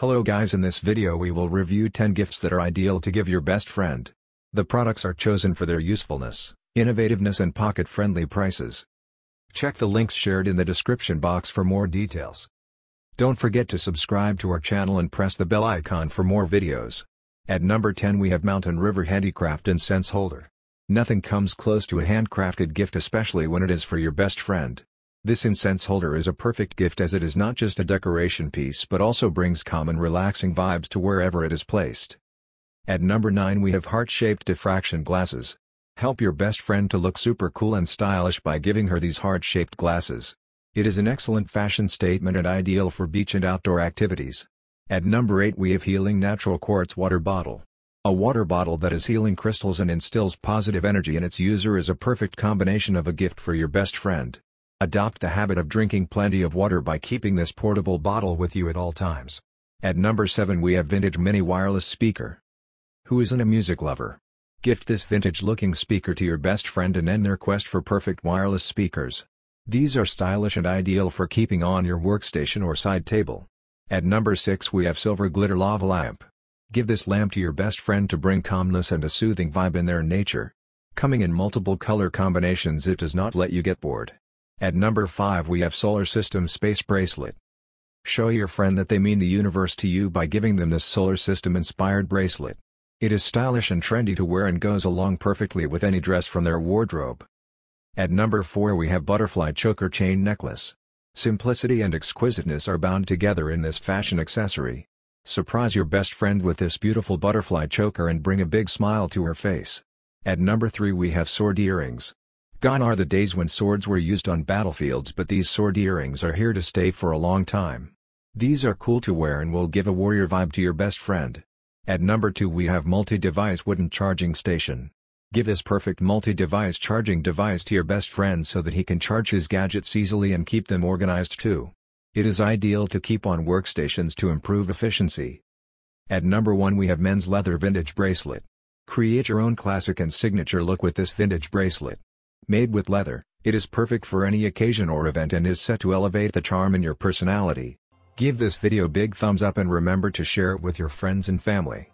Hello guys in this video we will review 10 gifts that are ideal to give your best friend. The products are chosen for their usefulness, innovativeness and pocket-friendly prices. Check the links shared in the description box for more details. Don't forget to subscribe to our channel and press the bell icon for more videos. At number 10 we have Mountain River Handicraft Incense Holder. Nothing comes close to a handcrafted gift especially when it is for your best friend. This incense holder is a perfect gift as it is not just a decoration piece but also brings calm and relaxing vibes to wherever it is placed. At number 9 we have heart-shaped diffraction glasses. Help your best friend to look super cool and stylish by giving her these heart-shaped glasses. It is an excellent fashion statement and ideal for beach and outdoor activities. At number 8 we have Healing Natural Quartz Water Bottle. A water bottle that is healing crystals and instills positive energy in its user is a perfect combination of a gift for your best friend. Adopt the habit of drinking plenty of water by keeping this portable bottle with you at all times. At number 7 we have Vintage Mini Wireless Speaker. Who isn't a music lover? Gift this vintage looking speaker to your best friend and end their quest for perfect wireless speakers. These are stylish and ideal for keeping on your workstation or side table. At number 6 we have Silver Glitter Lava Lamp. Give this lamp to your best friend to bring calmness and a soothing vibe in their nature. Coming in multiple color combinations it does not let you get bored. At number 5 we have Solar System Space Bracelet. Show your friend that they mean the universe to you by giving them this solar system inspired bracelet. It is stylish and trendy to wear and goes along perfectly with any dress from their wardrobe. At number 4 we have Butterfly Choker Chain Necklace. Simplicity and exquisiteness are bound together in this fashion accessory. Surprise your best friend with this beautiful butterfly choker and bring a big smile to her face. At number 3 we have sword earrings. Gone are the days when swords were used on battlefields but these sword earrings are here to stay for a long time. These are cool to wear and will give a warrior vibe to your best friend. At number 2 we have multi-device wooden charging station. Give this perfect multi-device charging device to your best friend so that he can charge his gadgets easily and keep them organized too. It is ideal to keep on workstations to improve efficiency. At number 1 we have men's leather vintage bracelet. Create your own classic and signature look with this vintage bracelet. Made with leather, it is perfect for any occasion or event and is set to elevate the charm in your personality. Give this video big thumbs up and remember to share it with your friends and family.